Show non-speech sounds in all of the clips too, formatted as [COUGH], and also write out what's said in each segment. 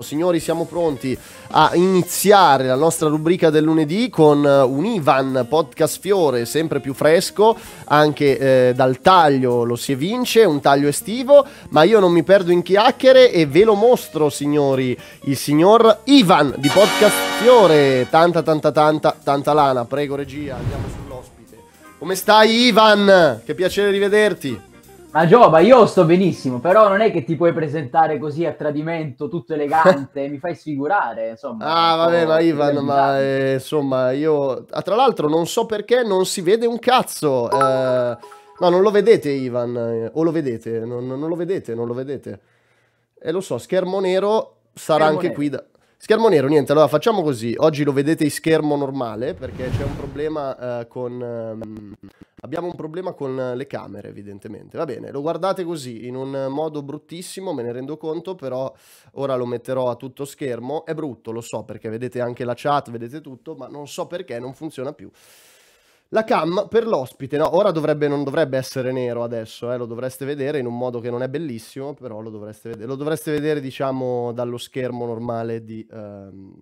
Signori, siamo pronti a iniziare la nostra rubrica del lunedì con eh, un Ivan Podcast Fiore sempre più fresco, anche eh, dal taglio lo si evince, un taglio estivo, ma io non mi perdo in chiacchiere e ve lo mostro, signori, il signor Ivan di Podcast Fiore. Tanta, tanta, tanta, tanta lana, prego regia, andiamo sull'ospite. Come stai Ivan? Che piacere rivederti. Ma Giova, io sto benissimo, però non è che ti puoi presentare così a tradimento, tutto elegante, mi fai sfigurare, insomma. Ah, vabbè, ma Ivan, ma eh, insomma, io... Ah, tra l'altro non so perché non si vede un cazzo. Eh, no, non lo vedete Ivan, eh, o lo vedete, non, non, lo vedete, non lo vedete. E eh, lo so, schermo nero sarà schermo anche nero. qui da... Schermo nero, niente, allora facciamo così. Oggi lo vedete in schermo normale perché c'è un problema eh, con... Ehm, abbiamo un problema con le camere evidentemente. Va bene, lo guardate così in un modo bruttissimo, me ne rendo conto, però ora lo metterò a tutto schermo. È brutto, lo so, perché vedete anche la chat, vedete tutto, ma non so perché non funziona più. La cam per l'ospite, no, ora dovrebbe, non dovrebbe essere nero adesso, eh, lo dovreste vedere in un modo che non è bellissimo, però lo dovreste vedere, lo dovreste vedere diciamo dallo schermo normale di, ehm,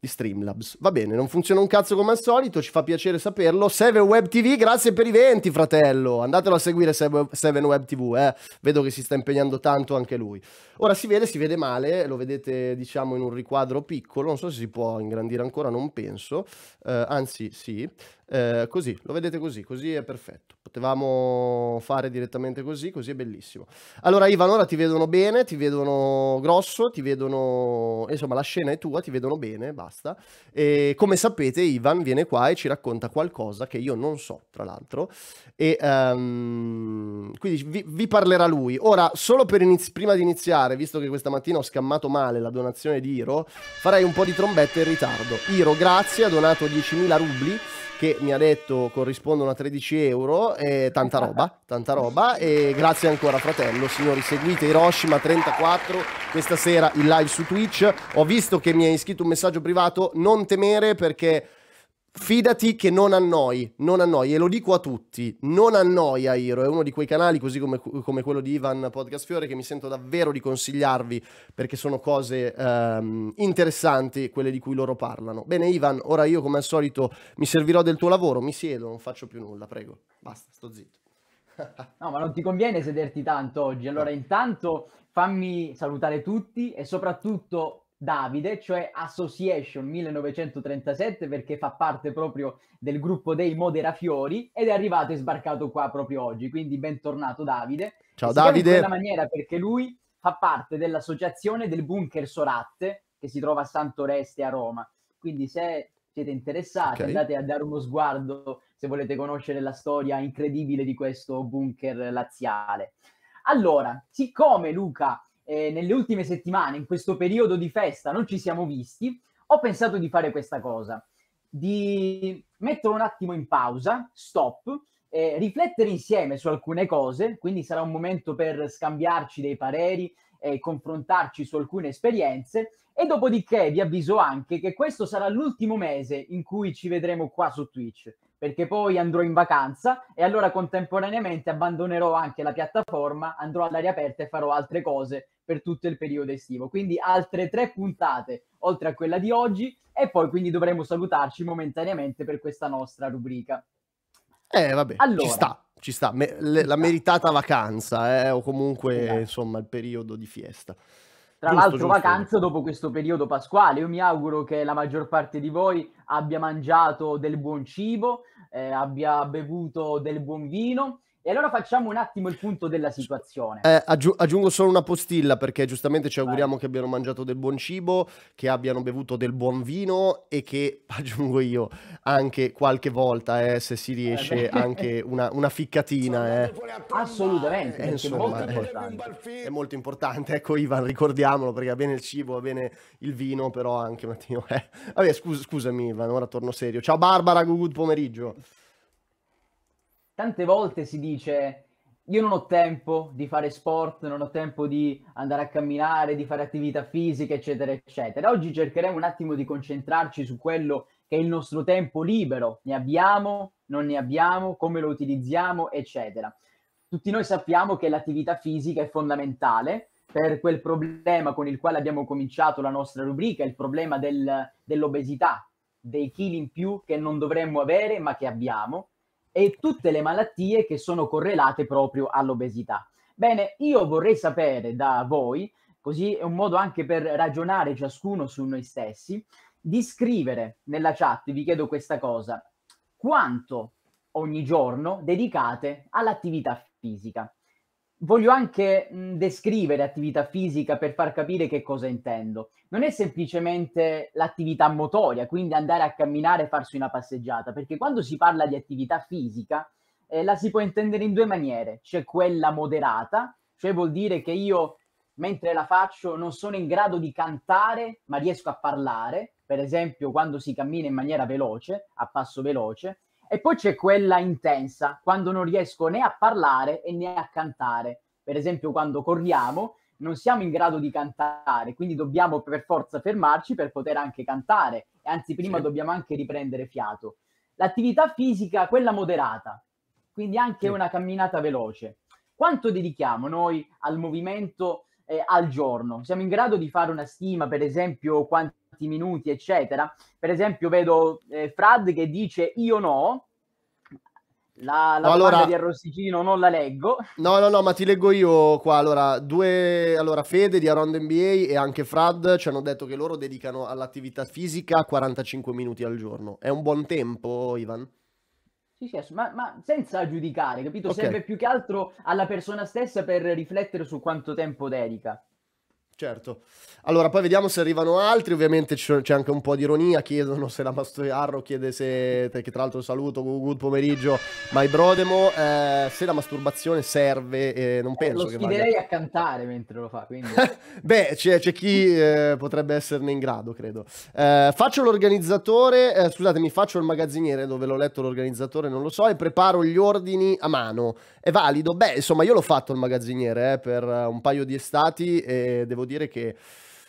di, Streamlabs. Va bene, non funziona un cazzo come al solito, ci fa piacere saperlo. 7 webtv grazie per i venti fratello, andatelo a seguire 7 webtv eh. vedo che si sta impegnando tanto anche lui. Ora si vede, si vede male, lo vedete diciamo in un riquadro piccolo, non so se si può ingrandire ancora, non penso, eh, anzi sì. Eh, così, lo vedete così, così è perfetto. Potevamo fare direttamente così, così è bellissimo. Allora Ivan, ora ti vedono bene, ti vedono grosso, ti vedono... Insomma, la scena è tua, ti vedono bene, basta. E come sapete Ivan viene qua e ci racconta qualcosa che io non so, tra l'altro. E um, quindi vi, vi, parlerà lui. Ora, solo per iniz- prima di iniziare, visto che questa mattina ho scammato male la donazione di Iro, farei un po' di trombette in ritardo. Iro, grazie, ha donato 10.000 rubli che mi ha detto corrispondono a 13 euro, eh, tanta roba, tanta roba e grazie ancora fratello, signori seguite Hiroshima 34 questa sera in live su Twitch, ho visto che mi è iscritto un messaggio privato, non temere perché Fidati che non annoi, non annoi, e lo dico a tutti, non annoia Iro, è uno di quei canali, così come, come, quello di Ivan Podcast Fiore, che mi sento davvero di consigliarvi, perché sono cose ehm, interessanti quelle di cui loro parlano. Bene Ivan, ora io come al solito mi servirò del tuo lavoro, mi siedo, non faccio più nulla, prego, basta, sto zitto. [LAUGHS] no, ma non ti conviene sederti tanto oggi, allora no. intanto fammi salutare tutti e soprattutto Davide, cioè Association 1937 perché fa parte proprio del gruppo dei Moderafiori ed è arrivato e sbarcato qua proprio oggi, quindi bentornato Davide. Ciao Davide. In quella maniera perché lui fa parte dell'associazione del Bunker Soratte che si trova a Santoreste a Roma, quindi se siete interessati okay. andate a dare uno sguardo se volete conoscere la storia incredibile di questo bunker laziale. Allora, siccome Luca eh, nelle ultime settimane, in questo periodo di festa, non ci siamo visti, ho pensato di fare questa cosa, di metterlo un attimo in pausa, stop, eh, riflettere insieme su alcune cose, quindi sarà un momento per scambiarci dei pareri, eh, confrontarci su alcune esperienze e dopodiché vi avviso anche che questo sarà l'ultimo mese in cui ci vedremo qua su Twitch perché poi andrò in vacanza e allora contemporaneamente abbandonerò anche la piattaforma, andrò all'aria aperta e farò altre cose per tutto il periodo estivo. Quindi altre tre puntate, oltre a quella di oggi, e poi quindi dovremo salutarci momentaneamente per questa nostra rubrica. Eh, vabbè, allora, ci sta, ci sta. Me- le- la meritata vacanza, eh, o comunque, esatto. insomma, il periodo di fiesta. Tra giusto, l'altro, giusto. vacanza dopo questo periodo pasquale. Io mi auguro che la maggior parte di voi abbia mangiato del buon cibo, eh, abbia bevuto del buon vino e allora facciamo un attimo il punto della situazione. Eh, aggi- aggiungo solo una postilla perché giustamente ci auguriamo Vai. che abbiano mangiato del buon cibo, che abbiano bevuto del buon vino e che, [LAUGHS] aggiungo io, anche qualche volta, eh, se si riesce, eh anche una, una ficcatina. eh. Assolutamente, eh, insomma, è, molto eh, è, molto importante. Ecco Ivan, ricordiamolo perché va bene il cibo, va bene il vino, però anche un attimo... Eh. Vabbè, scus- scusami Ivan, ora torno serio. Ciao Barbara, good pomeriggio tante volte si dice io non ho tempo di fare sport, non ho tempo di andare a camminare, di fare attività fisica, eccetera, eccetera. Oggi cercheremo un attimo di concentrarci su quello che è il nostro tempo libero, ne abbiamo, non ne abbiamo, come lo utilizziamo, eccetera. Tutti noi sappiamo che l'attività fisica è fondamentale per quel problema con il quale abbiamo cominciato la nostra rubrica, il problema del, dell'obesità, dei chili in più che non dovremmo avere ma che abbiamo e tutte le malattie che sono correlate proprio all'obesità. Bene, io vorrei sapere da voi, così è un modo anche per ragionare ciascuno su noi stessi, di scrivere nella chat, vi chiedo questa cosa, quanto ogni giorno dedicate all'attività fisica voglio anche mh, descrivere attività fisica per far capire che cosa intendo. Non è semplicemente l'attività motoria, quindi andare a camminare e farsi una passeggiata, perché quando si parla di attività fisica eh, la si può intendere in due maniere. C'è quella moderata, cioè vuol dire che io mentre la faccio non sono in grado di cantare, ma riesco a parlare, per esempio quando si cammina in maniera veloce, a passo veloce, e poi c'è quella intensa, quando non riesco né a parlare né a cantare. Per esempio, quando corriamo non siamo in grado di cantare, quindi dobbiamo per forza fermarci per poter anche cantare, e anzi prima sì. dobbiamo anche riprendere fiato. L'attività fisica, quella moderata, quindi anche sì. una camminata veloce. Quanto dedichiamo noi al movimento eh, al giorno? Siamo in grado di fare una stima, per esempio, quanti minuti, eccetera. Per esempio, vedo eh, Frad che dice io no. La, la no, allora, di Arrosticino non la leggo. No, no, no, ma ti leggo io qua. Allora, due, allora Fede di Around NBA e anche Frad ci hanno detto che loro dedicano all'attività fisica 45 minuti al giorno. È un buon tempo, Ivan? Sì, sì, ma, ma, senza giudicare, capito? Okay. Serve più che altro alla persona stessa per riflettere su quanto tempo dedica. Certo. Allora, poi vediamo se arrivano altri. Ovviamente c'è anche un po' di ironia. Chiedono se la Mastroiarro chiede se. Che tra l'altro saluto, good pomeriggio, my brodemo. Eh, se la masturbazione serve, eh, non eh, penso eh, lo che. sfiderei vada. a cantare mentre lo fa. Quindi... [LAUGHS] Beh, c'è, chi eh, potrebbe esserne in grado, credo. Eh, faccio l'organizzatore. Eh, scusatemi, faccio il magazziniere dove l'ho letto l'organizzatore, non lo so. E preparo gli ordini a mano. È valido? Beh, insomma, io l'ho fatto il magazziniere per un paio di estati e devo dire che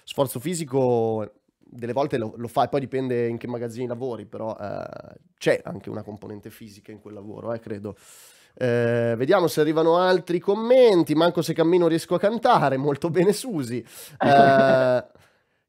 sforzo fisico delle volte lo, lo fai, poi dipende in che magazzini lavori, però eh, c'è anche una componente fisica in quel lavoro, eh, credo. Eh, vediamo se arrivano altri commenti. Manco se cammino riesco a cantare. Molto bene, Susi. [LAUGHS] Eh,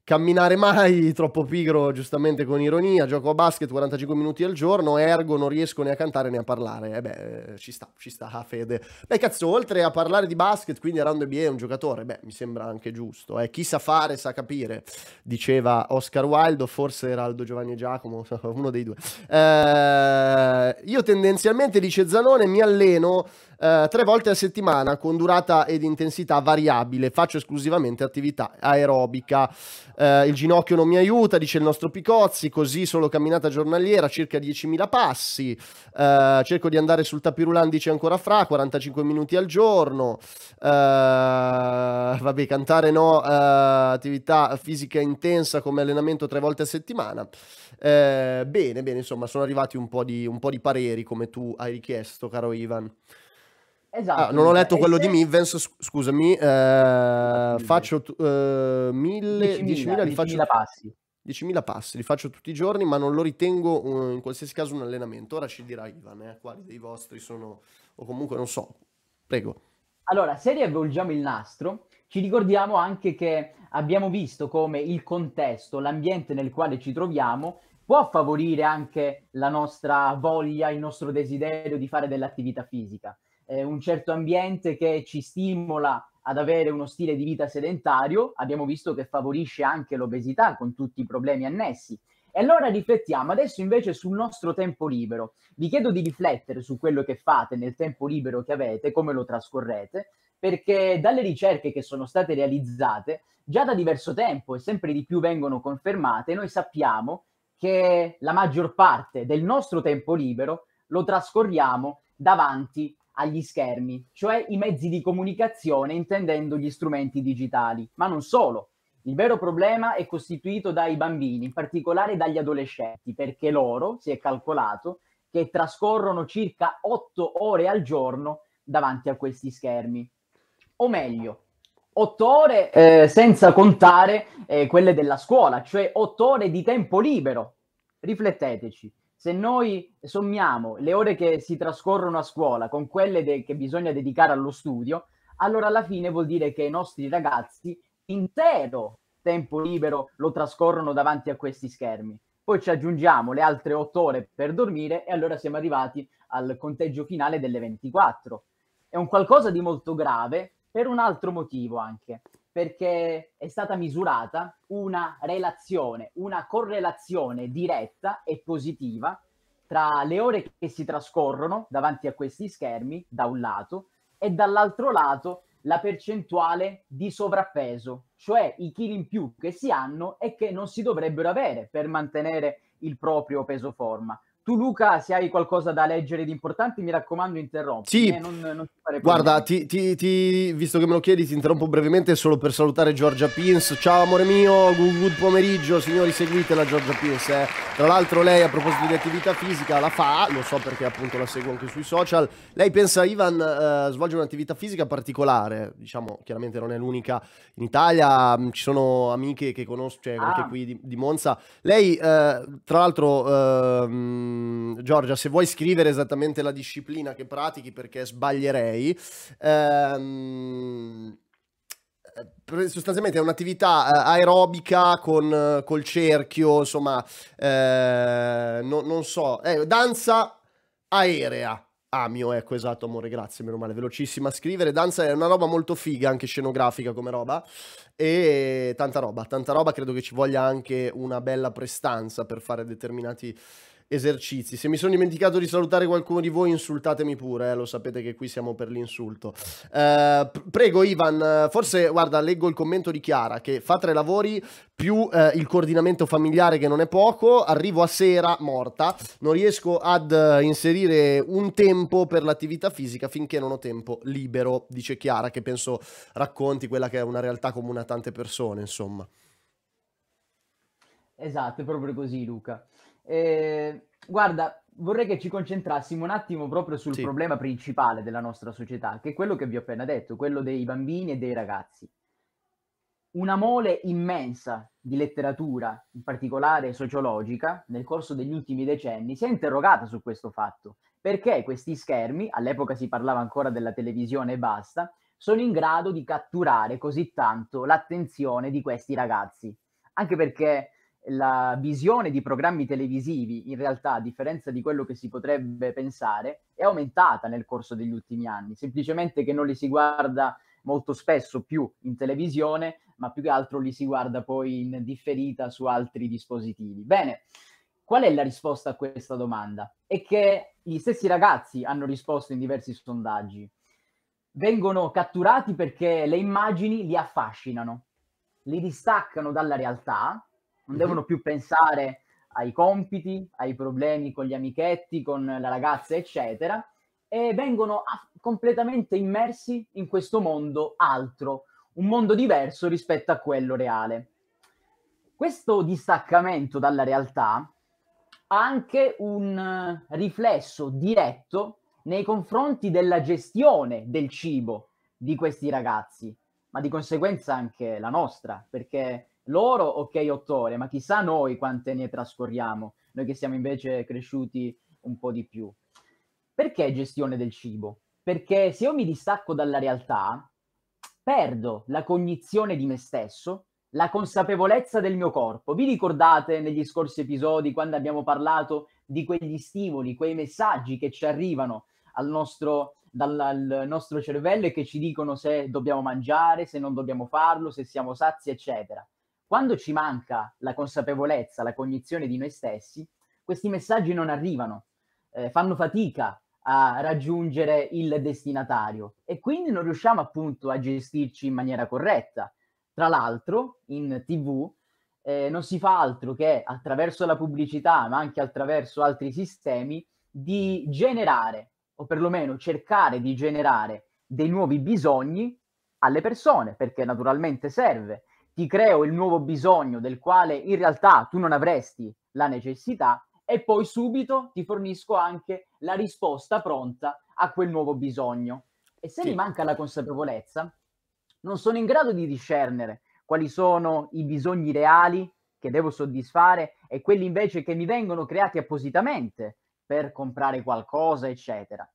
camminare mai, [LAUGHS] troppo pigro, giustamente con ironia, gioco a basket 45 minuti al giorno, ergo non riesco né a cantare né a parlare. eh beh, eh, ci sta, ci sta, Fede. Beh, cazzo, oltre a parlare di basket, quindi Round NBA è un giocatore, beh, mi sembra anche giusto. Eh. Chi sa fare sa capire, diceva Oscar Wilde, o forse era Aldo Giovanni e Giacomo, [LAUGHS] uno dei due. Eh, io tendenzialmente, dice Zanone, mi alleno eh, tre volte a settimana con durata ed intensità variabile. Faccio esclusivamente attività aerobica. Eh, il ginocchio non mi aiuta, dice il nostro Picozzi, così solo camminata giornaliera, circa 10.000 passi. Eh, cerco di andare sul tapirulan, dice ancora fra, 45 minuti al giorno. Eh, vabbè, cantare no, eh, attività fisica intensa come allenamento tre volte a settimana. bene, bene, insomma, sono arrivati un po' di, un po di pareri come tu hai richiesto, caro Ivan. Esatto. Ah, non ho letto quello di Mivens, scusami, eh, faccio eh, 10.000, li faccio, passi. 10.000 passi, li faccio tutti i giorni, ma non lo ritengo un, eh, in qualsiasi caso un allenamento. Ora ci dirà Ivan eh, quali dei vostri sono, o comunque non so. Prego. Allora, se riavvolgiamo il nastro, ci ricordiamo anche che abbiamo visto come il contesto, l'ambiente nel quale ci troviamo, può favorire anche la nostra voglia, il nostro desiderio di fare dell'attività fisica eh, un certo ambiente che ci stimola ad avere uno stile di vita sedentario, abbiamo visto che favorisce anche l'obesità con tutti i problemi annessi. E allora riflettiamo adesso invece sul nostro tempo libero. Vi chiedo di riflettere su quello che fate nel tempo libero che avete, come lo trascorrete, perché dalle ricerche che sono state realizzate già da diverso tempo e sempre di più vengono confermate, noi sappiamo che la maggior parte del nostro tempo libero lo trascorriamo davanti agli schermi, cioè i mezzi di comunicazione intendendo gli strumenti digitali, ma non solo. Il vero problema è costituito dai bambini, in particolare dagli adolescenti, perché loro, si è calcolato, che trascorrono circa 8 ore al giorno davanti a questi schermi. O meglio, 8 ore eh, senza contare eh, quelle della scuola, cioè 8 ore di tempo libero. Rifletteteci, se noi sommiamo le ore che si trascorrono a scuola con quelle de- che bisogna dedicare allo studio, allora alla fine vuol dire che i nostri ragazzi intero tempo libero lo trascorrono davanti a questi schermi. Poi ci aggiungiamo le altre otto ore per dormire e allora siamo arrivati al conteggio finale delle 24. È un qualcosa di molto grave per un altro motivo anche perché è stata misurata una relazione, una correlazione diretta e positiva tra le ore che si trascorrono davanti a questi schermi, da un lato, e dall'altro lato la percentuale di sovrappeso, cioè i chili in più che si hanno e che non si dovrebbero avere per mantenere il proprio peso forma. Tu, Luca, se hai qualcosa da leggere di importante, mi raccomando, interrompi. Sì, eh, non, non guarda, ti, ti, ti, visto che me lo chiedi, ti interrompo brevemente solo per salutare Giorgia Pins. Ciao, amore mio, good, good pomeriggio, signori, seguitela Giorgia Pins. Eh. Tra l'altro, lei a proposito di attività fisica la fa, lo so perché appunto la seguo anche sui social. Lei pensa, Ivan, eh, svolge un'attività fisica particolare, diciamo, chiaramente non è l'unica in Italia, mm, ci sono amiche che conosco, cioè ah. anche qui di, di Monza. Lei, eh, tra l'altro... Mh, ehm, Ehm, Giorgia, se vuoi scrivere esattamente la disciplina che pratichi perché sbaglierei, ehm, eh, sostanzialmente è un'attività eh, aerobica con, eh, col cerchio, insomma, eh, no, non so, eh, danza aerea. Amio, ah, ecco esatto, amore, grazie, meno male, velocissima a scrivere. Danza è una roba molto figa, anche scenografica come roba. E tanta roba, tanta roba, credo che ci voglia anche una bella prestanza per fare determinati esercizi. Se mi sono dimenticato di salutare qualcuno di voi, insultatemi pure, eh, lo sapete che qui siamo per l'insulto. Eh, prego Ivan, forse guarda, leggo il commento di Chiara che fa tre lavori più eh, il coordinamento familiare che non è poco, arrivo a sera morta, non riesco ad eh, inserire un tempo per l'attività fisica finché non ho tempo libero, dice Chiara che penso racconti quella che è una realtà comune a tante persone, insomma. Esatto, è proprio così Luca. Eh, guarda, vorrei che ci concentrassimo un attimo proprio sul sì. problema principale della nostra società, che è quello che vi ho appena detto, quello dei bambini e dei ragazzi. Una mole immensa di letteratura, in particolare sociologica, nel corso degli ultimi decenni si è interrogata su questo fatto. Perché questi schermi, all'epoca si parlava ancora della televisione e basta, sono in grado di catturare così tanto l'attenzione di questi ragazzi. Anche perché la visione di programmi televisivi, in realtà, a differenza di quello che si potrebbe pensare, è aumentata nel corso degli ultimi anni, semplicemente che non li si guarda molto spesso più in televisione, ma più che altro li si guarda poi in differita su altri dispositivi. Bene, qual è la risposta a questa domanda? È che gli stessi ragazzi hanno risposto in diversi sondaggi. Vengono catturati perché le immagini li affascinano, li distaccano dalla realtà non mhm. devono più pensare ai compiti, ai problemi con gli amichetti, con la ragazza, eccetera, e vengono completamente immersi in questo mondo altro, un mondo diverso rispetto a quello reale. Questo distaccamento dalla realtà ha anche un eh, riflesso diretto nei confronti della gestione del cibo di questi ragazzi, ma di conseguenza anche la nostra, perché loro, ok, otto ore, ma chissà noi quante ne trascorriamo, noi che siamo invece cresciuti un po' di più. Perché gestione del cibo? Perché se io mi distacco dalla realtà, perdo la cognizione di me stesso, la consapevolezza del mio corpo. Vi ricordate negli scorsi episodi quando abbiamo parlato di quegli stimoli, quei messaggi che ci arrivano al nostro, dal, al nostro cervello e che ci dicono se dobbiamo mangiare, se non dobbiamo farlo, se siamo sazi, eccetera. Quando ci manca la consapevolezza, la cognizione di noi stessi, questi messaggi non arrivano, eh, fanno fatica a raggiungere il destinatario e quindi non riusciamo appunto a gestirci in maniera corretta. Tra l'altro, in tv eh, non si fa altro che attraverso la pubblicità, ma anche attraverso altri sistemi, di generare, o perlomeno cercare di generare, dei nuovi bisogni alle persone, perché naturalmente serve ti creo il nuovo bisogno del quale in realtà tu non avresti la necessità e poi subito ti fornisco anche la risposta pronta a quel nuovo bisogno. E se sì. mi manca la consapevolezza, non sono in grado di discernere quali sono i bisogni reali che devo soddisfare e quelli invece che mi vengono creati appositamente per comprare qualcosa, eccetera.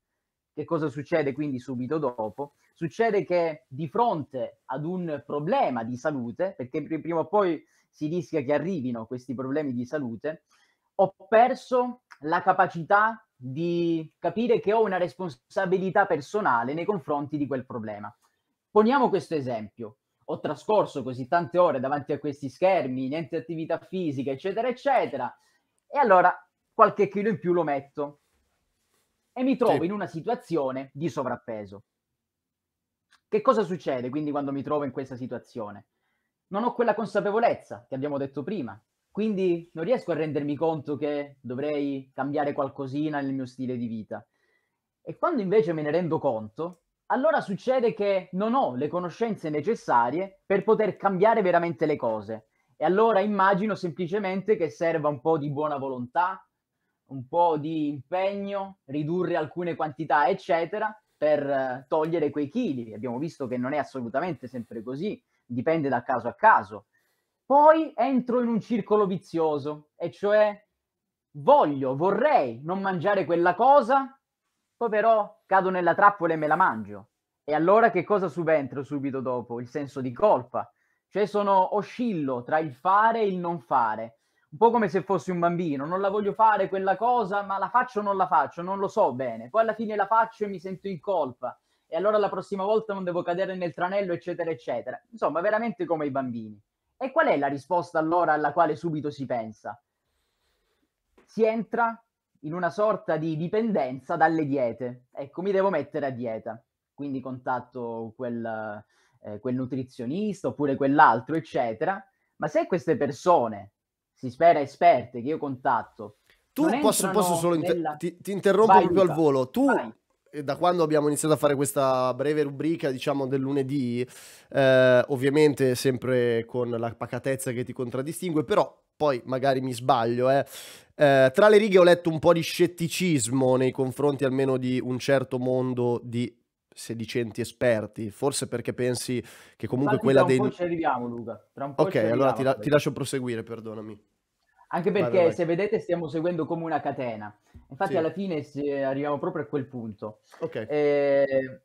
Che cosa succede quindi subito dopo? Succede che di fronte ad un problema di salute, perché prima o poi si rischia che arrivino questi problemi di salute, ho perso la capacità di capire che ho una responsabilità personale nei confronti di quel problema. Poniamo questo esempio. Ho trascorso così tante ore davanti a questi schermi, niente attività fisica, eccetera, eccetera, e allora qualche chilo in più lo metto e mi trovo sì. in una situazione di sovrappeso. Che cosa succede quindi quando mi trovo in questa situazione? Non ho quella consapevolezza che abbiamo detto prima, quindi non riesco a rendermi conto che dovrei cambiare qualcosina nel mio stile di vita. E quando invece me ne rendo conto, allora succede che non ho le conoscenze necessarie per poter cambiare veramente le cose. E allora immagino semplicemente che serva un po' di buona volontà, un po' di impegno, ridurre alcune quantità, eccetera, per eh, togliere quei chili. Abbiamo visto che non è assolutamente sempre così, dipende da caso a caso. Poi entro in un circolo vizioso, e cioè voglio, vorrei non mangiare quella cosa, poi però cado nella trappola e me la mangio. E allora che cosa subentro subito dopo? Il senso di colpa. Cioè sono oscillo tra il fare e il non fare un po' come se fossi un bambino, non la voglio fare quella cosa, ma la faccio o non la faccio, non lo so bene. Poi alla fine la faccio e mi sento in colpa. E allora la prossima volta non devo cadere nel tranello, eccetera, eccetera. Insomma, veramente come i bambini. E qual è la risposta allora alla quale subito si pensa? Si entra in una sorta di dipendenza dalle diete. Ecco, mi devo mettere a dieta. Quindi contatto quel, eh, quel nutrizionista oppure quell'altro, eccetera. Ma se queste persone si spera esperte che io contatto. Tu posso, posso, solo inter- nella... ti, ti, interrompo Vai, proprio Luca. al volo. Tu Vai eh, da quando abbiamo iniziato a fare questa breve rubrica, diciamo, del lunedì, eh, ovviamente sempre con la pacatezza che ti contraddistingue, però poi magari mi sbaglio, eh. Eh, tra le righe ho letto un po' di scetticismo nei confronti almeno di un certo mondo di sedicenti esperti, forse perché pensi che comunque Infatti, quella dei... Tra un dei... po' ci arriviamo Luca, tra un po' Ok, allora ti, la- ti lascio proseguire, perdonami. Anche perché vai, vai. se vedete stiamo seguendo come una catena. Infatti sì. alla fine arriviamo proprio a quel punto. Ok. Eh,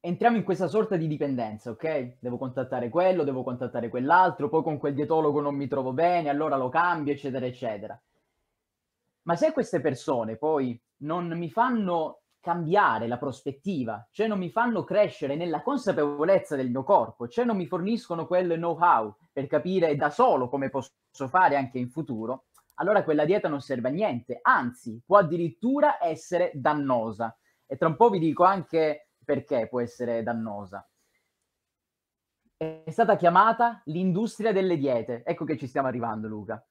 entriamo in questa sorta di dipendenza, ok? Devo contattare quello, devo contattare quell'altro, poi con quel dietologo non mi trovo bene, allora lo cambio, eccetera, eccetera. Ma se queste persone poi non mi fanno cambiare la prospettiva, cioè non mi fanno crescere nella consapevolezza del mio corpo, cioè non mi forniscono quel know-how per capire da solo come posso fare anche in futuro, allora quella dieta non serve a niente, anzi può addirittura essere dannosa. E tra un po' vi dico anche perché può essere dannosa. È stata chiamata l'industria delle diete, ecco che ci stiamo arrivando Luca.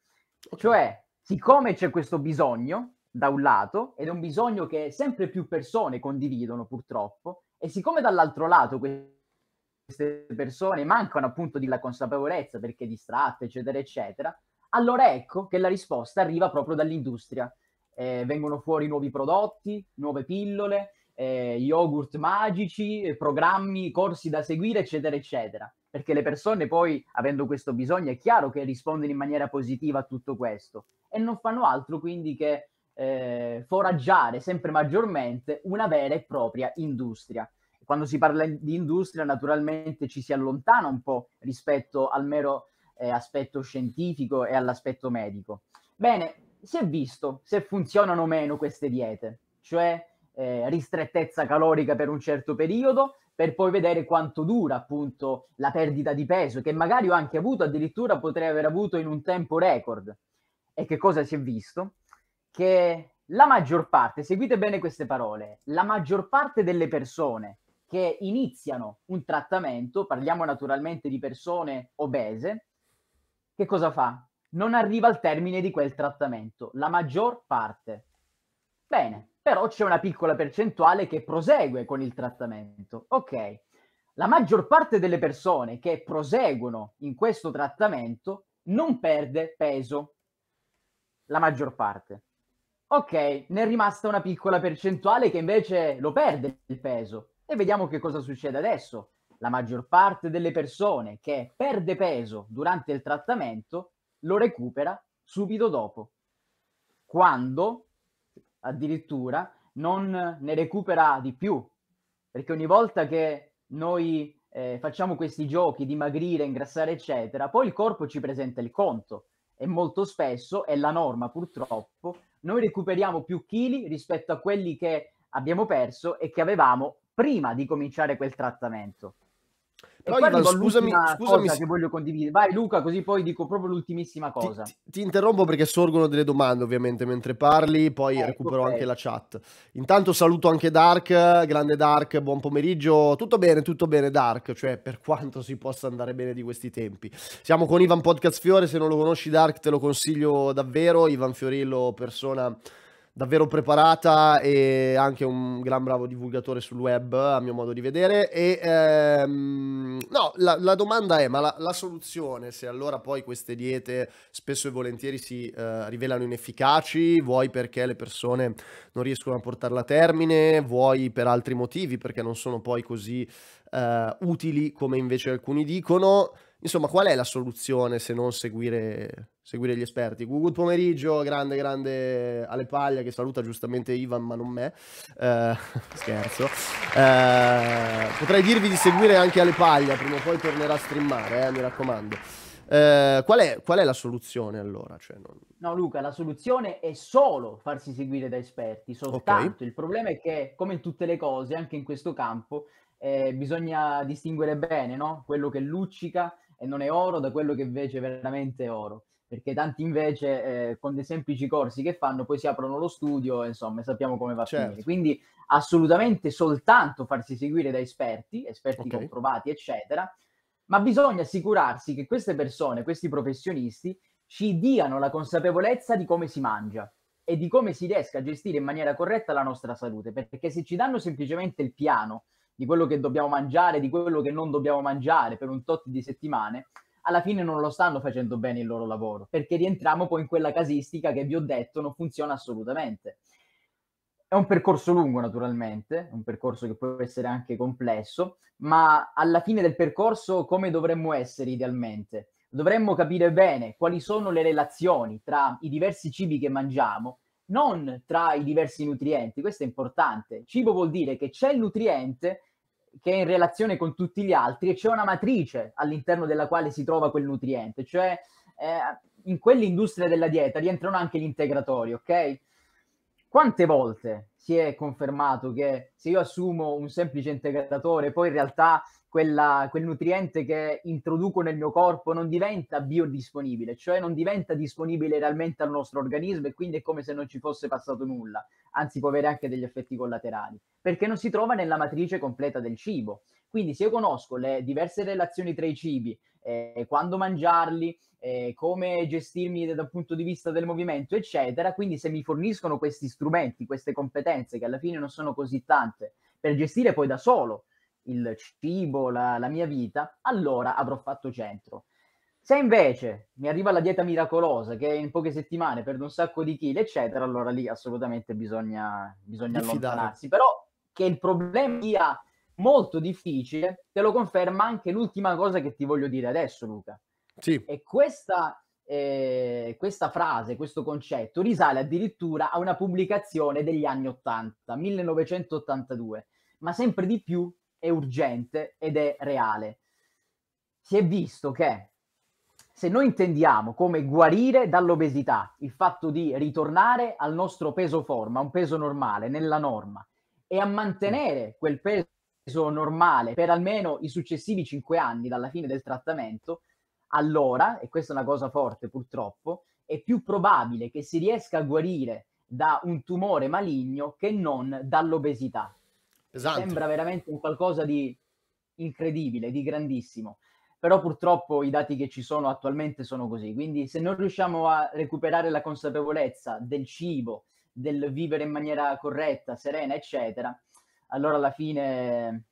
Cioè, siccome c'è questo bisogno, da un lato ed è un bisogno che sempre più persone condividono purtroppo e siccome dall'altro lato queste persone mancano appunto della consapevolezza perché distratte eccetera eccetera, allora ecco che la risposta arriva proprio dall'industria. Eh, vengono fuori nuovi prodotti, nuove pillole, eh, yogurt magici, programmi, corsi da seguire, eccetera, eccetera. Perché le persone poi, avendo questo bisogno, è chiaro che rispondono in maniera positiva a tutto questo e non fanno altro quindi che eh, foraggiare sempre maggiormente una vera e propria industria. Quando si parla di industria naturalmente ci si allontana un po' rispetto al mero eh, aspetto scientifico e all'aspetto medico. Bene, si è visto se funzionano o meno queste diete, cioè eh, ristrettezza calorica per un certo periodo, per poi vedere quanto dura appunto la perdita di peso, che magari ho anche avuto, addirittura potrei aver avuto in un tempo record. E che cosa si è visto? che la maggior parte, seguite bene queste parole, la maggior parte delle persone che iniziano un trattamento, parliamo naturalmente di persone obese, che cosa fa? Non arriva al termine di quel trattamento, la maggior parte. Bene, però c'è una piccola percentuale che prosegue con il trattamento. Ok, la maggior parte delle persone che proseguono in questo trattamento non perde peso, la maggior parte. Ok, ne è rimasta una piccola percentuale che invece lo perde il peso. E vediamo che cosa succede adesso. La maggior parte delle persone che perde peso durante il trattamento lo recupera subito dopo, quando addirittura non ne recupera di più, perché ogni volta che noi eh, facciamo questi giochi di magrire, ingrassare, eccetera, poi il corpo ci presenta il conto e molto spesso è la norma purtroppo noi recuperiamo più chili rispetto a quelli che abbiamo perso e che avevamo prima di cominciare quel trattamento. Però io vado, scusami, scusami cosa se... che voglio condividere. Vai Luca, così poi dico proprio l'ultimissima cosa. Ti, ti, ti, interrompo perché sorgono delle domande ovviamente mentre parli, poi ecco recupero okay. anche la chat. Intanto saluto anche Dark, grande Dark, buon pomeriggio. Tutto bene, tutto bene Dark, cioè per quanto si possa andare bene di questi tempi. Siamo con Ivan Podcast Fiore, se non lo conosci Dark te lo consiglio davvero, Ivan Fiorillo persona davvero preparata e anche un gran bravo divulgatore sul web, a mio modo di vedere. E ehm, no, la, la, domanda è: ma la, la, soluzione, se allora poi queste diete spesso e volentieri si eh, rivelano inefficaci, vuoi perché le persone non riescono a portarla a termine, vuoi per altri motivi, perché non sono poi così eh, utili come invece alcuni dicono. Insomma, qual è la soluzione se non seguire, seguire gli esperti? Good pomeriggio, grande, grande alle paglia che saluta giustamente Ivan, ma non me. Eh, [LAUGHS] scherzo. Eh, potrei dirvi di seguire anche alle paglia, prima o poi tornerà a streamare, eh, mi raccomando. Eh, qual, è, qual, è, la soluzione allora? Cioè, non... No, Luca, la soluzione è solo farsi seguire da esperti, soltanto. Okay. Il problema è che, come in tutte le cose, anche in questo campo, eh, bisogna distinguere bene no? quello che luccica e non è oro da quello che invece è veramente oro. Perché tanti invece eh, con dei semplici corsi che fanno poi si aprono lo studio e insomma sappiamo come va certo. a finire. Certo. Quindi assolutamente soltanto farsi seguire da esperti, esperti okay. comprovati eccetera, ma bisogna assicurarsi che queste persone, questi professionisti ci diano la consapevolezza di come si mangia e di come si riesca a gestire in maniera corretta la nostra salute, perché se ci danno semplicemente il piano di quello che dobbiamo mangiare, di quello che non dobbiamo mangiare per un tot di settimane, alla fine non lo stanno facendo bene il loro lavoro, perché rientriamo poi in quella casistica che vi ho detto non funziona assolutamente. È un percorso lungo naturalmente, un percorso che può essere anche complesso, ma alla fine del percorso come dovremmo essere idealmente? Dovremmo capire bene quali sono le relazioni tra i diversi cibi che mangiamo, non tra i diversi nutrienti, questo è importante. Cibo vuol dire che c'è il nutriente che è in relazione con tutti gli altri e c'è una matrice all'interno della quale si trova quel nutriente, cioè eh, in quell'industria della dieta rientrano anche gli integratori, ok? Quante volte si è confermato che se io assumo un semplice integratore, poi in realtà quella, quel nutriente che introduco nel mio corpo non diventa biodisponibile, cioè non diventa disponibile realmente al nostro organismo e quindi è come se non ci fosse passato nulla, anzi può avere anche degli effetti collaterali, perché non si trova nella matrice completa del cibo. Quindi se io conosco le diverse relazioni tra i cibi, eh, quando mangiarli, eh, come gestirmi dal punto di vista del movimento, eccetera, quindi se mi forniscono questi strumenti, queste competenze, che alla fine non sono così tante, per gestire poi da solo il cibo, la, la mia vita, allora avrò fatto centro. Se invece mi arriva la dieta miracolosa che in poche settimane perdo un sacco di chili, eccetera, allora lì assolutamente bisogna, bisogna allontanarsi. Però che il problema sia molto difficile, te lo conferma anche l'ultima cosa che ti voglio dire adesso, Luca. Sì. E questa, eh, questa frase, questo concetto risale addirittura a una pubblicazione degli anni 80, 1982, ma sempre di più è urgente ed è reale. Si è visto che se noi intendiamo come guarire dall'obesità il fatto di ritornare al nostro peso forma, un peso normale, nella norma, e a mantenere quel peso normale per almeno i successivi cinque anni dalla fine del trattamento, allora, e questa è una cosa forte purtroppo, è più probabile che si riesca a guarire da un tumore maligno che non dall'obesità. Pesante. Sembra veramente un qualcosa di incredibile, di grandissimo. Però purtroppo i dati che ci sono attualmente sono così, quindi se non riusciamo a recuperare la consapevolezza del cibo, del vivere in maniera corretta, serena, eccetera, allora alla fine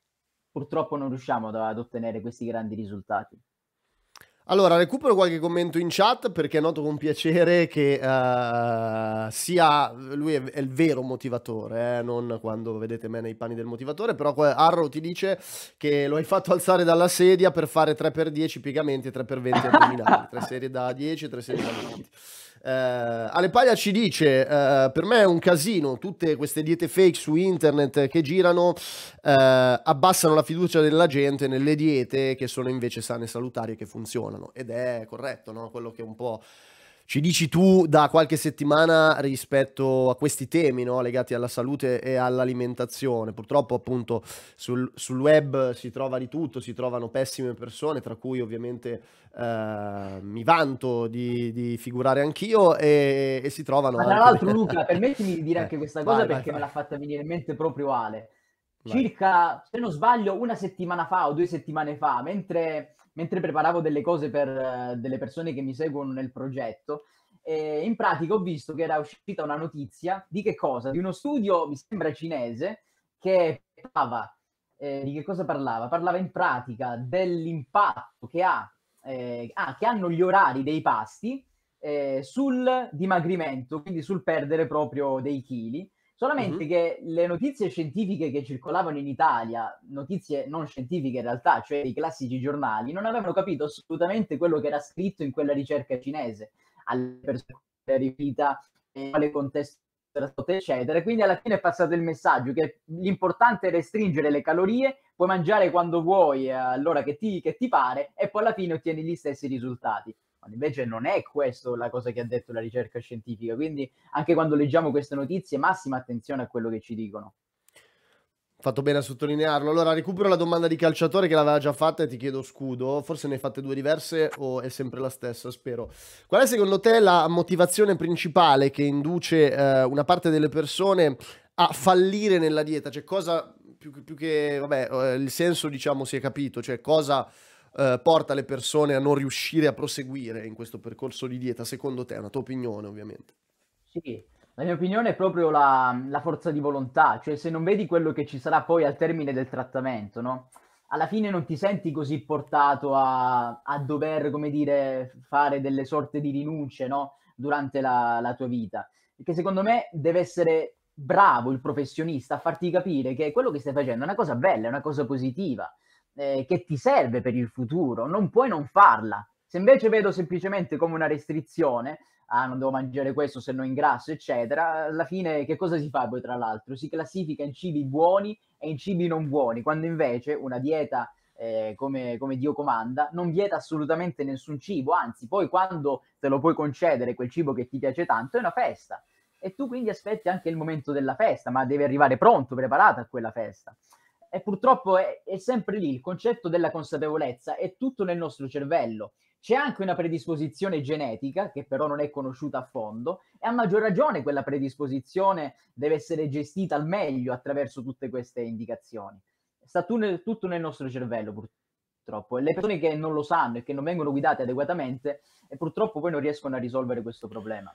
purtroppo non riusciamo ad, ad ottenere questi grandi risultati. Allora, recupero qualche commento in chat perché noto con piacere che uh, sia lui è, è, il vero motivatore, eh, non quando vedete me nei panni del motivatore, però Arrow ti dice che lo hai fatto alzare dalla sedia per fare 3x10 piegamenti e 3x20 [LAUGHS] addominali, 3 serie da 10 e 3 serie da 20. Eh, Ale Paglia ci dice: eh, Per me è un casino. Tutte queste diete fake su internet che girano eh, abbassano la fiducia della gente nelle diete che sono invece sane e salutari e che funzionano. Ed è corretto, no? Quello che un po' ci dici tu da qualche settimana rispetto a questi temi no? legati alla salute e all'alimentazione. Purtroppo appunto sul, sul, web si trova di tutto, si trovano pessime persone, tra cui ovviamente eh, mi vanto di, di figurare anch'io e, e, si trovano... Ma tra l'altro le... [LAUGHS] Luca, permettimi di dire eh, anche questa cosa vai, perché vai, me l'ha fatta venire in mente proprio Ale. Circa, se non sbaglio, una settimana fa o due settimane fa, mentre mentre preparavo delle cose per uh, delle persone che mi seguono nel progetto, eh, in pratica ho visto che era uscita una notizia di che cosa? Di uno studio, mi sembra cinese, che parlava, eh, di che cosa parlava? Parlava in pratica dell'impatto che, ha, eh, ah, che hanno gli orari dei pasti eh, sul dimagrimento, quindi sul perdere proprio dei chili Solamente mm-hmm. che le notizie scientifiche che circolavano in Italia, notizie non scientifiche in realtà, cioè i classici giornali, non avevano capito assolutamente quello che era scritto in quella ricerca cinese, alle persone che era eh, quale contesto era stato, eccetera. Quindi alla fine è passato il messaggio che l'importante è restringere le calorie, puoi mangiare quando vuoi, eh, all'ora che ti, che ti pare, e poi alla fine ottieni gli stessi risultati quando invece non è questa la cosa che ha detto la ricerca scientifica. Quindi anche quando leggiamo queste notizie, massima attenzione a quello che ci dicono. Fatto bene a sottolinearlo. Allora, recupero la domanda di calciatore che l'aveva già fatta e ti chiedo scudo. Forse ne hai fatte due diverse o è sempre la stessa, spero. Qual è secondo te la motivazione principale che induce eh, una parte delle persone a fallire nella dieta? Cioè, cosa più, più che, vabbè, eh, il senso diciamo si è capito, cioè cosa eh, porta le persone a non riuscire a proseguire in questo percorso di dieta, secondo te? È una tua opinione, ovviamente. Sì, la mia opinione è proprio la, la, forza di volontà, cioè se non vedi quello che ci sarà poi al termine del trattamento, no? Alla fine non ti senti così portato a, a dover, come dire, fare delle sorte di rinunce, no? Durante la, la tua vita. Perché secondo me deve essere bravo il professionista a farti capire che quello che stai facendo è una cosa bella, è una cosa positiva eh, che ti serve per il futuro, non puoi non farla. Se invece vedo semplicemente come una restrizione, ah non devo mangiare questo se no ingrasso, eccetera, alla fine che cosa si fa poi tra l'altro? Si classifica in cibi buoni e in cibi non buoni, quando invece una dieta eh, come, come, Dio comanda, non vieta assolutamente nessun cibo, anzi poi quando te lo puoi concedere quel cibo che ti piace tanto è una festa e tu quindi aspetti anche il momento della festa, ma devi arrivare pronto, preparato a quella festa e purtroppo è, è, sempre lì il concetto della consapevolezza, è tutto nel nostro cervello. C'è anche una predisposizione genetica che però non è conosciuta a fondo e a maggior ragione quella predisposizione deve essere gestita al meglio attraverso tutte queste indicazioni. Sta tu nel, tutto nel nostro cervello purtroppo e le persone che non lo sanno e che non vengono guidate adeguatamente e purtroppo poi non riescono a risolvere questo problema.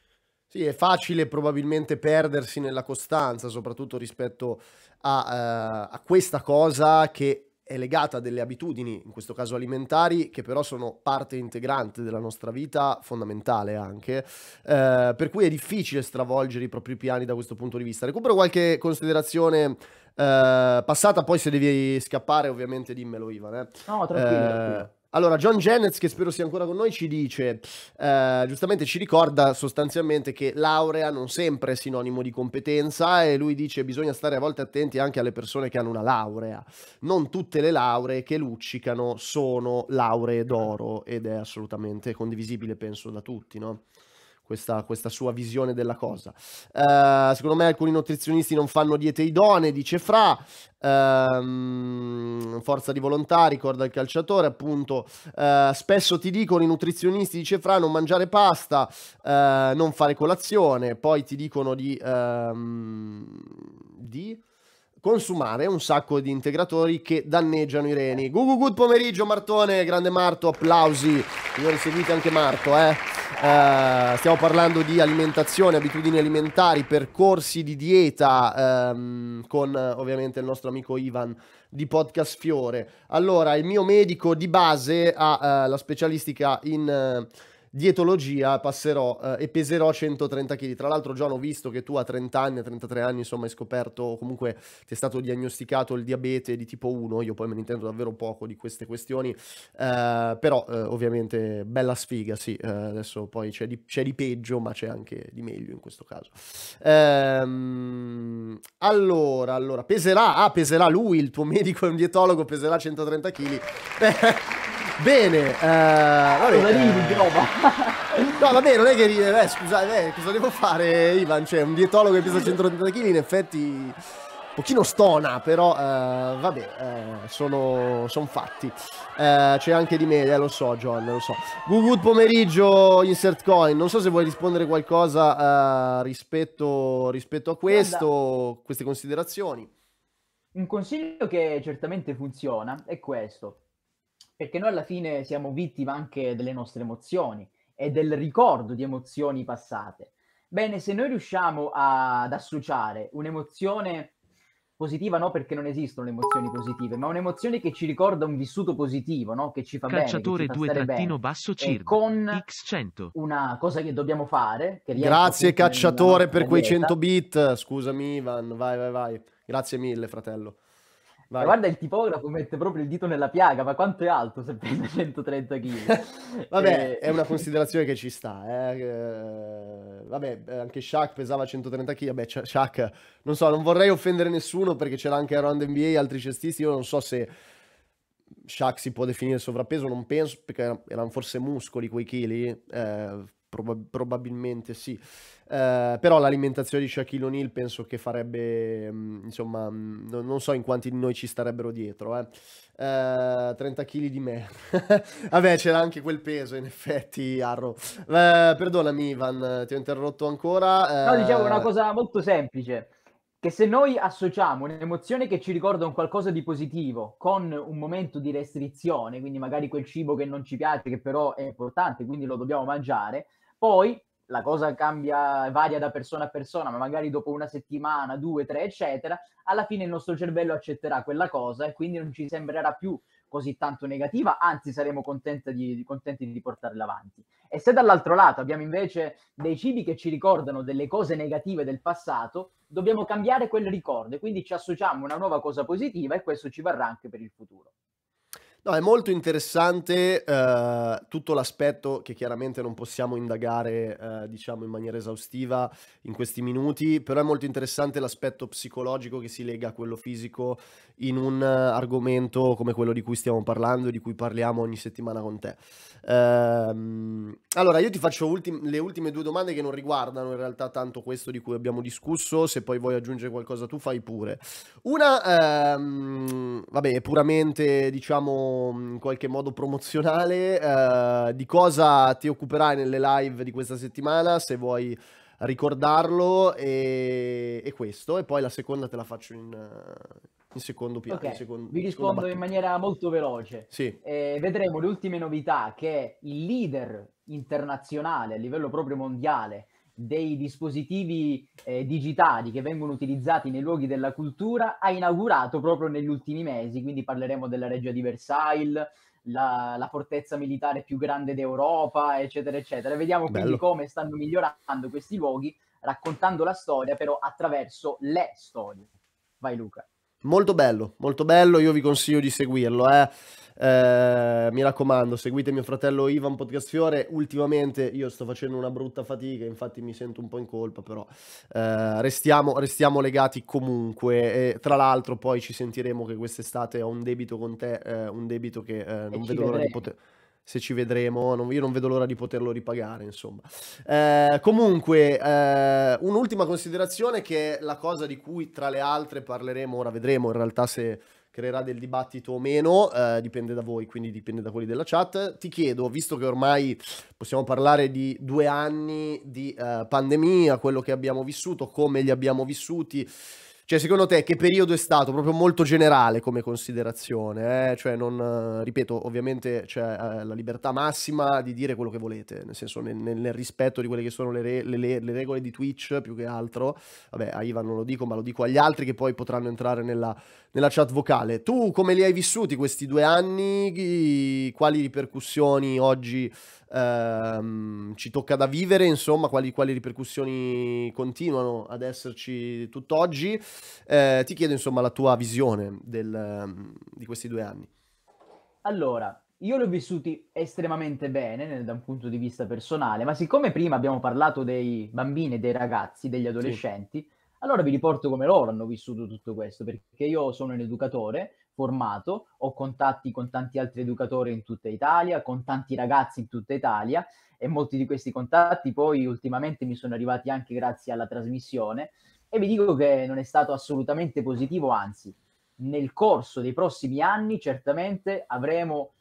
Sì, è facile probabilmente perdersi nella costanza, soprattutto rispetto a, uh, a questa cosa che è legata a delle abitudini, in questo caso alimentari, che però sono parte integrante della nostra vita, fondamentale anche, uh, per cui è difficile stravolgere i propri piani da questo punto di vista. Recupero qualche considerazione Uh, passata, poi se devi scappare, ovviamente dimmelo, Ivan. Eh. No, tranquillo. Uh, tranquillo. Allora, John Jennets, che spero sia ancora con noi, ci dice, eh, giustamente ci ricorda sostanzialmente che laurea non sempre è sinonimo di competenza e lui dice bisogna stare a volte attenti anche alle persone che hanno una laurea. Non tutte le lauree che luccicano sono lauree d'oro ed è assolutamente condivisibile, penso, da tutti, no? questa, questa sua visione della cosa. Uh, secondo me alcuni nutrizionisti non fanno diete idonee, dice Fra, Uh, forza di volontà, ricorda il calciatore, appunto. Uh, spesso ti dicono i nutrizionisti, dice Fra, non mangiare pasta, uh, non fare colazione, poi ti dicono di... Ehm, di consumare un sacco di integratori che danneggiano i reni. Gugu, good pomeriggio Martone, grande Marto, applausi. Signori, seguite anche Marto, eh. Uh, stiamo parlando di alimentazione, abitudini alimentari, percorsi di dieta um, con ovviamente il nostro amico Ivan di Podcast Fiore. Allora, il mio medico di base ha uh, la specialistica in... Uh, dietologia passerò eh, e peserò 130 kg. Tra l'altro, John, ho visto che tu a 30 anni, a 33 anni, insomma, hai scoperto, comunque ti è stato diagnosticato il diabete di tipo 1. Io poi me ne intendo davvero poco di queste questioni, eh, però eh, ovviamente bella sfiga, sì. Eh, adesso poi c'è di, c'è di, peggio, ma c'è anche di meglio in questo caso. Ehm, allora, allora, peserà, ah, peserà lui, il tuo medico [LAUGHS] e un dietologo, peserà 130 kg. [LAUGHS] Bene, eh, vabbè, non eh... no vabbè non è che eh, scusate, eh, cosa devo fare Ivan? Cioè un dietologo che pesa 130 kg in effetti un pochino stona, però eh, vabbè, eh, sono, son fatti. Eh, c'è anche di me, eh, lo so John, lo so. Good, pomeriggio, insert coin, non so se vuoi rispondere qualcosa eh, rispetto, rispetto, a questo, Guarda, queste considerazioni. Un consiglio che certamente funziona è questo. Perché noi alla fine siamo vittime anche delle nostre emozioni e del ricordo di emozioni passate. Bene, se noi riusciamo a, ad associare un'emozione positiva, no perché non esistono le emozioni positive, ma un'emozione che ci ricorda un vissuto positivo, no? che ci fa Cacciatore bene, che 2 trattino basso circo, con X100. una cosa che dobbiamo fare. Che Grazie cacciatore per quei 100 bit, scusami Ivan, vai vai vai, grazie mille fratello. Vai. Guarda il tipografo mette proprio il dito nella piaga, ma quanto è alto se pesa 130 [LAUGHS] kg? [LAUGHS] vabbè, e... Eh, è una [LAUGHS] considerazione che ci sta. Eh? eh vabbè, eh, anche Shaq pesava 130 kg. Beh, Shaq, non so, non vorrei offendere nessuno perché c'era anche Round NBA e altri cestisti. Io non so se Shaq si può definire sovrappeso, non penso, perché erano forse muscoli quei chili. Eh, Probab- probabilmente sì. Eh, però l'alimentazione di Shaquille O'Neal penso che farebbe, mh, mm, insomma, mh, mm, non so in quanti di noi ci starebbero dietro. Eh. Eh, 30 kg di me. [LAUGHS] Vabbè, c'era anche quel peso, in effetti, Arro. Eh, perdonami, Ivan, ti ho interrotto ancora. Eh. No, diciamo una cosa molto semplice. Che se noi associamo un'emozione che ci ricorda un qualcosa di positivo con un momento di restrizione, quindi magari quel cibo che non ci piace, che però è importante, quindi lo dobbiamo mangiare, poi la cosa cambia, varia da persona a persona, ma magari dopo una settimana, due, tre, eccetera, alla fine il nostro cervello accetterà quella cosa e quindi non ci sembrerà più così tanto negativa, anzi saremo contenti di, contenti di portarla avanti. E se dall'altro lato abbiamo invece dei cibi che ci ricordano delle cose negative del passato, dobbiamo cambiare quel ricordo e quindi ci associamo a una nuova cosa positiva e questo ci varrà anche per il futuro. No, è molto interessante eh, tutto l'aspetto che chiaramente non possiamo indagare, eh, diciamo, in maniera esaustiva in questi minuti, però è molto interessante l'aspetto psicologico che si lega a quello fisico in un eh, argomento come quello di cui stiamo parlando e di cui parliamo ogni settimana con te. Ehm, allora, io ti faccio ultim- le ultime due domande che non riguardano in realtà tanto questo di cui abbiamo discusso, se poi vuoi aggiungere qualcosa tu fai pure. Una, ehm, vabbè, è puramente, diciamo in qualche modo promozionale. Eh, di cosa ti occuperai nelle live di questa settimana, se vuoi ricordarlo, e, e questo. E poi la seconda te la faccio in, eh, in secondo piano. Okay. In secondo, Vi rispondo in, in maniera molto veloce. Sì. Eh, vedremo le ultime novità che il leader internazionale a livello proprio mondiale dei dispositivi eh, digitali che vengono utilizzati nei luoghi della cultura ha inaugurato proprio negli ultimi mesi, quindi parleremo della Regia di Versailles, la, la fortezza militare più grande d'Europa, eccetera, eccetera. Vediamo Bello. quindi come stanno migliorando questi luoghi, raccontando la storia però attraverso le storie. Vai Luca. Molto bello, molto bello, io vi consiglio di seguirlo. Eh. Eh, mi raccomando, seguite mio fratello Ivan Podcast Fiore. Ultimamente io sto facendo una brutta fatica, infatti mi sento un po' in colpa, però eh, restiamo, restiamo, legati comunque. E, tra l'altro, poi ci sentiremo che quest'estate ho un debito con te, eh, un debito che eh, non vedo l'ora vedremo. di poter se ci vedremo, non, io non vedo l'ora di poterlo ripagare, insomma. Eh, comunque, eh, un'ultima considerazione che è la cosa di cui tra le altre parleremo, ora vedremo in realtà se creerà del dibattito o meno, eh, dipende da voi, quindi dipende da quelli della chat. Ti chiedo, visto che ormai possiamo parlare di due anni di eh, pandemia, quello che abbiamo vissuto, come li abbiamo vissuti, cioè, secondo te che periodo è stato? Proprio molto generale come considerazione, eh? cioè non, eh, ripeto, ovviamente c'è cioè, eh, la libertà massima di dire quello che volete, nel senso nel, nel rispetto di quelle che sono le, re, le, le, regole di Twitch più che altro. Vabbè, a Ivan non lo dico, ma lo dico agli altri che poi potranno entrare nella, nella chat vocale. Tu come li hai vissuti questi due anni? Quali ripercussioni oggi ehm, ci tocca da vivere, insomma, quali, quali, ripercussioni continuano ad esserci tutt'oggi. Eh, ti chiedo, insomma, la tua visione del, di questi due anni. Allora, io li ho vissuti estremamente bene da un punto di vista personale, ma siccome prima abbiamo parlato dei bambini, dei ragazzi, degli adolescenti, sì. allora vi riporto come loro hanno vissuto tutto questo, perché io sono un educatore formato, ho contatti con tanti altri educatori in tutta Italia, con tanti ragazzi in tutta Italia e molti di questi contatti poi ultimamente mi sono arrivati anche grazie alla trasmissione e vi dico che non è stato assolutamente positivo, anzi nel corso dei prossimi anni certamente avremo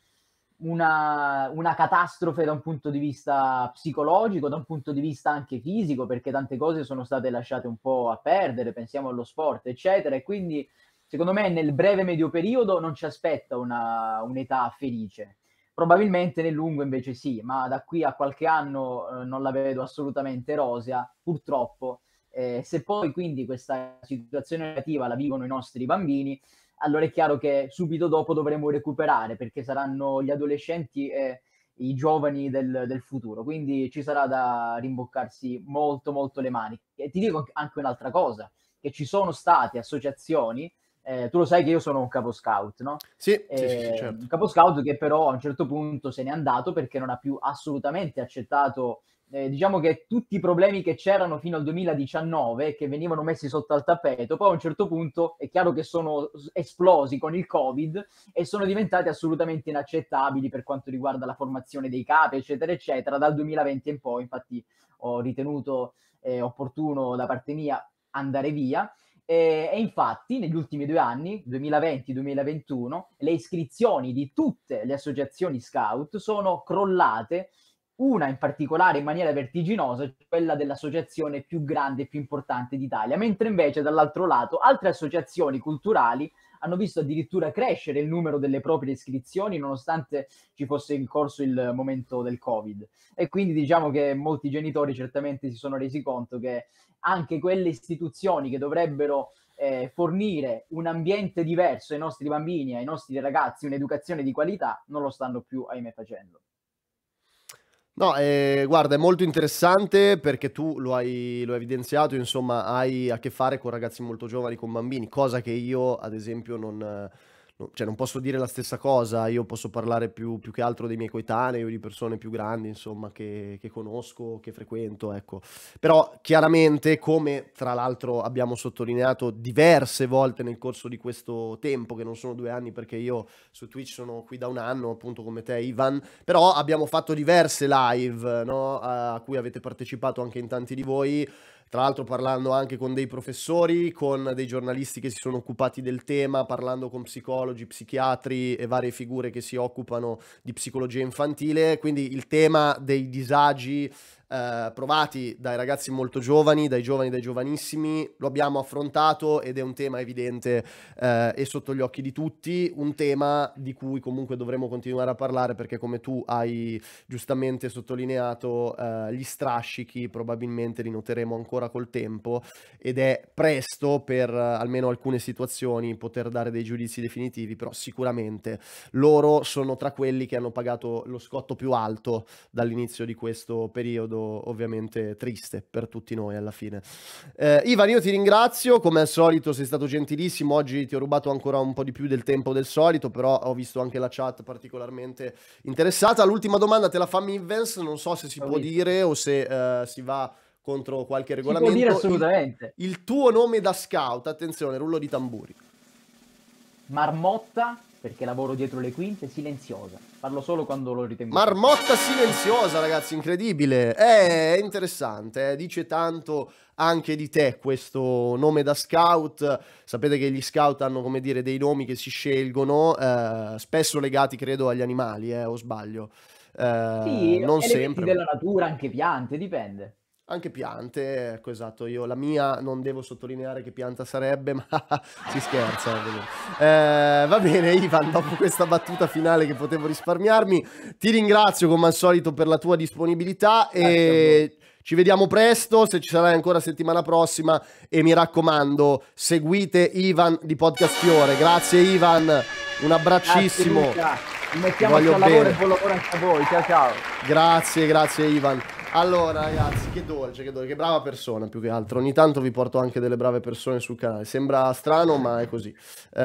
una, una, catastrofe da un punto di vista psicologico, da un punto di vista anche fisico, perché tante cose sono state lasciate un po' a perdere, pensiamo allo sport, eccetera, e quindi secondo me nel breve medio periodo non ci aspetta una, un'età felice. Probabilmente nel lungo invece sì, ma da qui a qualche anno eh, non la vedo assolutamente rosea, purtroppo. Eh, se poi quindi questa situazione negativa la vivono i nostri bambini, allora è chiaro che subito dopo dovremo recuperare perché saranno gli adolescenti e i giovani del, del futuro. Quindi ci sarà da rimboccarsi molto molto le mani. E ti dico anche un'altra cosa, che ci sono state associazioni eh, tu lo sai che io sono un capo scout, no? Sì, eh, sì, sì, ehm, certo. Un capo scout che però a un certo punto se n'è andato perché non ha più assolutamente accettato, eh, diciamo che tutti i problemi che c'erano fino al 2019, che venivano messi sotto al tappeto, poi a un certo punto è chiaro che sono esplosi con il Covid e sono diventati assolutamente inaccettabili per quanto riguarda la formazione dei capi, eccetera, eccetera, dal 2020 in poi, infatti ho ritenuto eh, opportuno da parte mia andare via. E, eh, e, infatti negli ultimi due anni, 2020-2021, le iscrizioni di tutte le associazioni scout sono crollate, una in particolare in maniera vertiginosa, cioè quella dell'associazione più grande e più importante d'Italia, mentre invece dall'altro lato altre associazioni culturali hanno visto addirittura crescere il numero delle proprie iscrizioni nonostante ci fosse in corso il momento del Covid. E quindi diciamo che molti genitori certamente si sono resi conto che anche quelle istituzioni che dovrebbero eh, fornire un ambiente diverso ai nostri bambini, ai nostri ragazzi, un'educazione di qualità, non lo stanno più, ahimè, facendo. No, eh, guarda, è molto interessante perché tu lo hai, lo hai, evidenziato, insomma, hai a che fare con ragazzi molto giovani, con bambini, cosa che io, ad esempio, non cioè non posso dire la stessa cosa, io posso parlare più, più, che altro dei miei coetanei o di persone più grandi, insomma, che, che conosco, che frequento, ecco. Però chiaramente, come tra l'altro abbiamo sottolineato diverse volte nel corso di questo tempo, che non sono due anni perché io su Twitch sono qui da un anno, appunto come te Ivan, però abbiamo fatto diverse live, no? a cui avete partecipato anche in tanti di voi, tra l'altro parlando anche con dei professori, con dei giornalisti che si sono occupati del tema, parlando con psicologi, psichiatri e varie figure che si occupano di psicologia infantile, quindi il tema dei disagi eh, provati dai ragazzi molto giovani, dai giovani, dai giovanissimi, lo abbiamo affrontato ed è un tema evidente eh, e sotto gli occhi di tutti, un tema di cui comunque dovremo continuare a parlare perché come tu hai giustamente sottolineato eh, gli strascichi probabilmente li noteremo ancora col tempo ed è presto per eh, almeno alcune situazioni poter dare dei giudizi definitivi, però sicuramente loro sono tra quelli che hanno pagato lo scotto più alto dall'inizio di questo periodo ovviamente triste per tutti noi alla fine. Eh, Ivan, io ti ringrazio, come al solito sei stato gentilissimo, oggi ti ho rubato ancora un po' di più del tempo del solito, però ho visto anche la chat particolarmente interessata. L'ultima domanda te la fa Mivens, non so se si ho può visto. dire o se eh, si va contro qualche regolamento. Si può dire assolutamente. Il, il tuo nome da scout, attenzione, rullo di tamburi. Marmotta perché lavoro dietro le quinte, silenziosa. Parlo solo quando lo ritengo. Marmotta silenziosa, ragazzi, incredibile. Eh, è interessante, eh? dice tanto anche di te questo nome da scout. Sapete che gli scout hanno, come dire, dei nomi che si scelgono, eh, spesso legati, credo, agli animali, eh, o sbaglio. Eh, sì, non sempre. della natura, anche piante, dipende anche piante, ecco esatto, io la mia non devo sottolineare che pianta sarebbe, [LAUGHS] ma si scherza. Eh, eh, va bene Ivan, dopo questa battuta finale che potevo risparmiarmi, ti ringrazio come al solito per la tua disponibilità e... Ci vediamo presto, se ci sarai ancora settimana prossima e mi raccomando, seguite Ivan di Podcast Fiore. Grazie Ivan, un abbraccissimo. Grazie, Luca. Mettiamoci al lavoro e buon lavoro anche a voi. Ciao ciao. Grazie, grazie Ivan. Allora, ragazzi, che dolce, che dolce, che brava persona più che altro. Ogni tanto vi porto anche delle brave persone sul canale. Sembra strano, ma è così. Eh,